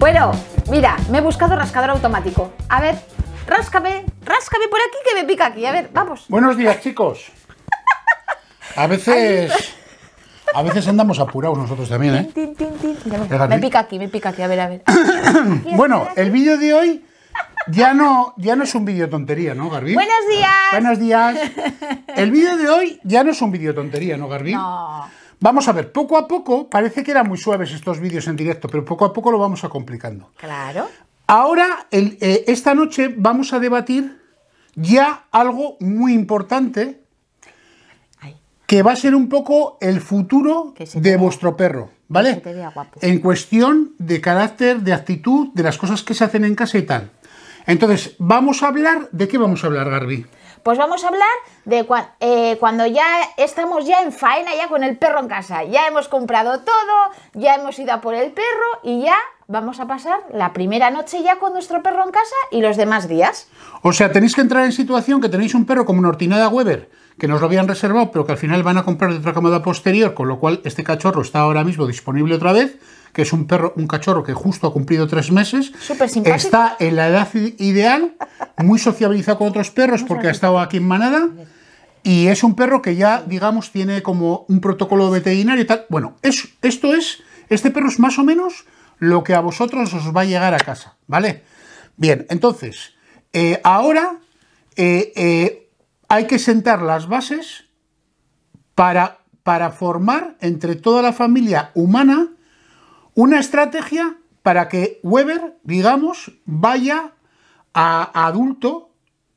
Bueno, mira, me he buscado rascador automático. A ver, ráscame, ráscame por aquí que me pica aquí. A ver, vamos. Buenos días, chicos. A veces. A veces andamos apurados nosotros también, ¿eh? me, pica aquí, me pica aquí, a ver, a ver. bueno, el vídeo de hoy ya no, ya no es un vídeo tontería, ¿no, Garbi? Buenos días. Buenos días. El vídeo de hoy ya no es un vídeo tontería, ¿no, Garbi? No. Vamos a ver, poco a poco, parece que eran muy suaves estos vídeos en directo, pero poco a poco lo vamos a complicando. Claro. Ahora, eh, esta noche vamos a debatir ya algo muy importante que va a ser un poco el futuro de vuestro perro, ¿vale? En cuestión de carácter, de actitud, de las cosas que se hacen en casa y tal. Entonces, vamos a hablar, ¿de qué vamos a hablar, Garbi? Pues vamos a hablar de eh, cuando ya estamos ya en faena, ya con el perro en casa. Ya hemos comprado todo, ya hemos ido a por el perro y ya vamos a pasar la primera noche ya con nuestro perro en casa y los demás días. O sea, tenéis que entrar en situación que tenéis un perro como una hortinada Weber, que nos lo habían reservado, pero que al final van a comprar de otra camada posterior, con lo cual este cachorro está ahora mismo disponible otra vez que es un perro, un cachorro que justo ha cumplido tres meses. Está en la edad ideal, muy sociabilizado con otros perros porque ha estado aquí en manada. Y es un perro que ya, digamos, tiene como un protocolo veterinario y tal. Bueno, es, esto es, este perro es más o menos lo que a vosotros os va a llegar a casa, ¿vale? Bien, entonces, eh, ahora eh, eh, hay que sentar las bases para, para formar entre toda la familia humana una estrategia para que Weber, digamos, vaya a, adulto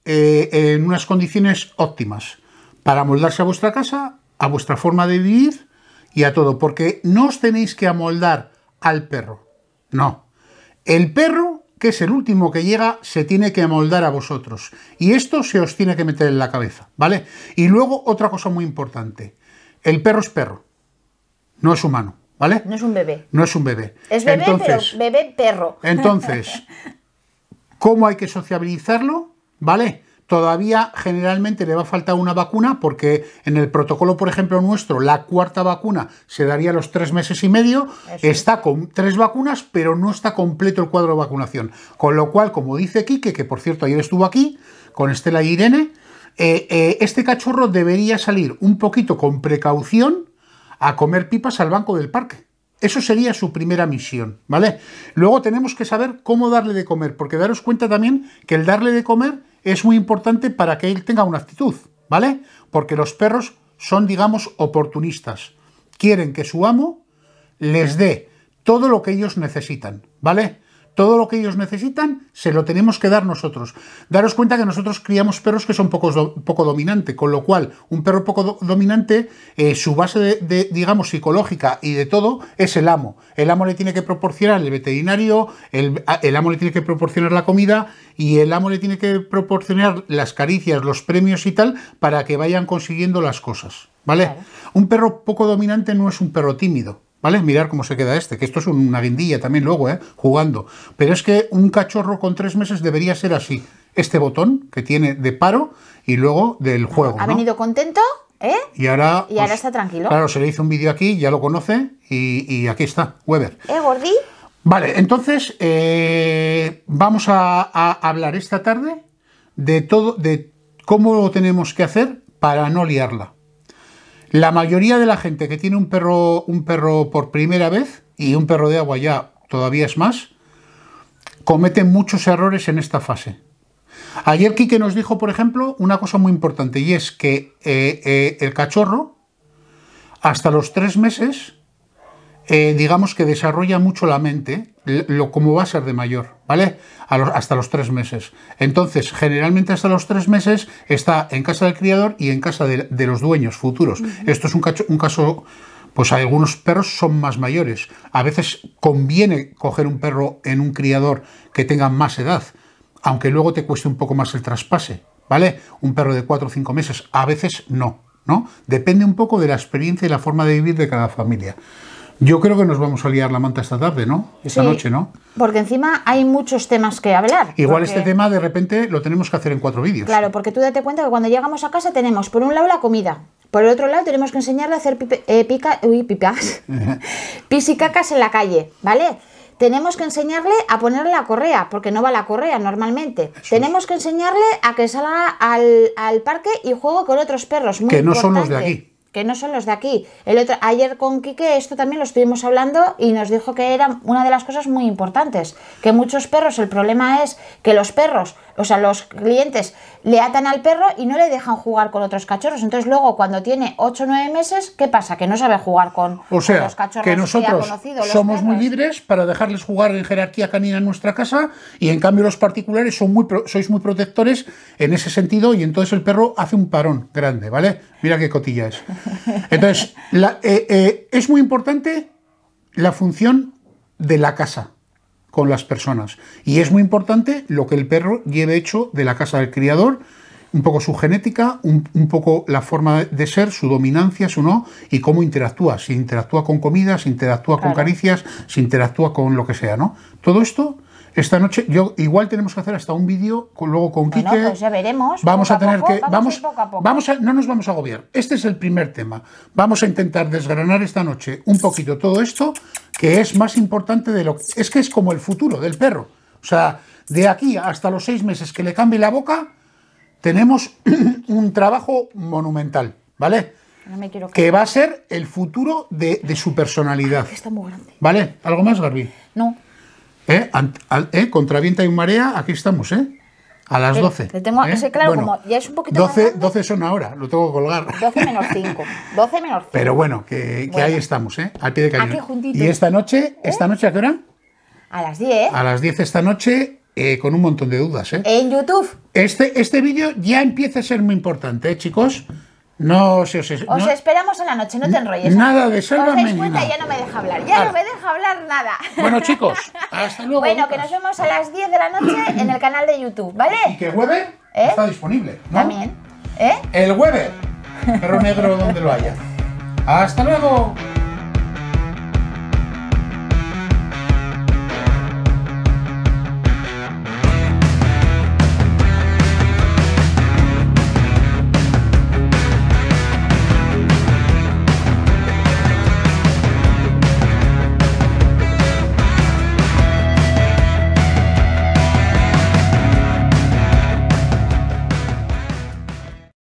eh, en unas condiciones óptimas, para amoldarse a vuestra casa, a vuestra forma de vivir y a todo, porque no os tenéis que amoldar al perro, no. El perro, que es el último que llega, se tiene que amoldar a vosotros. Y esto se os tiene que meter en la cabeza, ¿vale? Y luego otra cosa muy importante, el perro es perro, no es humano. ¿Vale? No es un bebé. No es un bebé. Es bebé, pero bebé perro. Entonces, ¿cómo hay que sociabilizarlo? ¿Vale? Todavía generalmente le va a faltar una vacuna porque en el protocolo, por ejemplo, nuestro, la cuarta vacuna se daría a los tres meses y medio. Está con tres vacunas, pero no está completo el cuadro de vacunación. Con lo cual, como dice Quique, que por cierto ayer estuvo aquí con Estela y Irene, eh, eh, este cachorro debería salir un poquito con precaución a comer pipas al banco del parque. Eso sería su primera misión, ¿vale? Luego tenemos que saber cómo darle de comer, porque daros cuenta también que el darle de comer es muy importante para que él tenga una actitud, ¿vale? Porque los perros son, digamos, oportunistas. Quieren que su amo les dé todo lo que ellos necesitan, ¿vale? todo lo que ellos necesitan se lo tenemos que dar nosotros. Daros cuenta que nosotros criamos perros que son poco, poco dominante, con lo cual un perro poco dominante, eh, su base de, digamos, psicológica y de todo es el amo. El amo le tiene que proporcionar el veterinario, el, amo le tiene que proporcionar la comida y el amo le tiene que proporcionar las caricias, los premios y tal para que vayan consiguiendo las cosas. ¿Vale? Un perro poco dominante no es un perro tímido. ¿Vale? Mirar cómo se queda este, que esto es una guindilla también luego, ¿eh? Jugando. Pero es que un cachorro con tres meses debería ser así. Este botón que tiene de paro y luego del juego. ¿Ha venido contento? ¿Eh? Y ahora, pues, está tranquilo. Claro, se le hizo un vídeo aquí, ya lo conoce y, aquí está, Weber. ¿Eh, Gordi? Vale, entonces eh, vamos a, a, hablar esta tarde de todo, de cómo lo tenemos que hacer para no liarla. La mayoría de la gente que tiene un perro, un perro por primera vez, y un perro de agua ya todavía es más, cometen muchos errores en esta fase. Ayer Quique nos dijo, por ejemplo, una cosa muy importante, y es que eh, eh, el cachorro, hasta los tres meses, eh, digamos que desarrolla mucho la mente, lo como va a ser de mayor, ¿vale? hasta los tres meses. Entonces, generalmente hasta los tres meses está en casa del criador y en casa de, los dueños futuros. Esto es un, caso pues algunos perros son más mayores. A veces conviene coger un perro en un criador que tenga más edad, aunque luego te cueste un poco más el traspase, ¿vale? Un perro de cuatro o cinco meses, a veces no, ¿no? Depende un poco de la experiencia y la forma de vivir de cada familia. Yo creo que nos vamos a liar la manta esta tarde, ¿no? Esta noche, ¿no? Porque encima hay muchos temas que hablar. Igual este tema de repente lo tenemos que hacer en cuatro vídeos. Claro, porque tú date cuenta que cuando llegamos a casa tenemos por un lado la comida, por el otro lado tenemos que enseñarle a hacer eh, pica, uy, pipas, pis y cacas en la calle, ¿vale? Tenemos que enseñarle a ponerle la correa, porque no va la correa normalmente. tenemos que enseñarle a que salga al, parque y juegue con otros perros. Muy que no son los de aquí que no son los de aquí. El otro, ayer con Quique esto también lo estuvimos hablando y nos dijo que era una de las cosas muy importantes, que muchos perros, el problema es que los perros o sea, los clientes le atan al perro y no le dejan jugar con otros cachorros. Entonces, luego, cuando tiene 8 o 9 meses, ¿qué pasa? Que no sabe jugar con, los cachorros que nosotros que somos muy libres para dejarles jugar en jerarquía canina en nuestra casa y, en cambio, los particulares son muy sois muy protectores en ese sentido y entonces el perro hace un parón grande, ¿vale? Mira qué cotilla es. Entonces, eh, eh, es muy importante la función de la casa con las personas. Y es muy importante lo que el perro lleve hecho de la casa del criador, un poco su genética, un, poco la forma de ser, su dominancia, su no, y cómo interactúa. Si interactúa con comida, si interactúa con caricias, si interactúa con lo que sea, ¿no? Todo esto esta noche, yo igual tenemos que hacer hasta un vídeo luego con bueno, Pues ya veremos. Vamos a tener que. Vamos, vamos, a no nos vamos a agobiar. Este es el primer tema. Vamos a intentar desgranar esta noche un poquito todo esto, que es más importante de lo Es que es como el futuro del perro. O sea, de aquí hasta los seis meses que le cambie la boca, tenemos un trabajo monumental, ¿vale? que va a ser el futuro de, su personalidad. ¿Vale? ¿Algo más, Garbi? No. ¿Eh? ¿Eh? Contra viento y marea, aquí estamos, ¿eh? A las 12. 12, 12 son ahora, lo tengo que colgar. 12 menos 5. Pero bueno, que, ahí estamos, ¿eh? Al pie de cañón. Ah, ¿Y esta noche? ¿Eh? ¿Esta noche a qué hora? A las 10. A las 10 esta noche, con un montón de dudas, En YouTube. Este, este vídeo ya empieza a ser muy importante, chicos? No se os, os esperamos en la noche, no te enrolles. Nada de sálvame. Os cuenta, ya no me deja hablar. Ya no me deja hablar nada. Bueno, chicos, hasta luego. Bueno, que nos vemos a las 10 de la noche en el canal de YouTube, ¿vale? Y que Weber ¿Eh? está disponible. También. ¿Eh? El Weber, perro negro donde lo haya. ¡Hasta luego!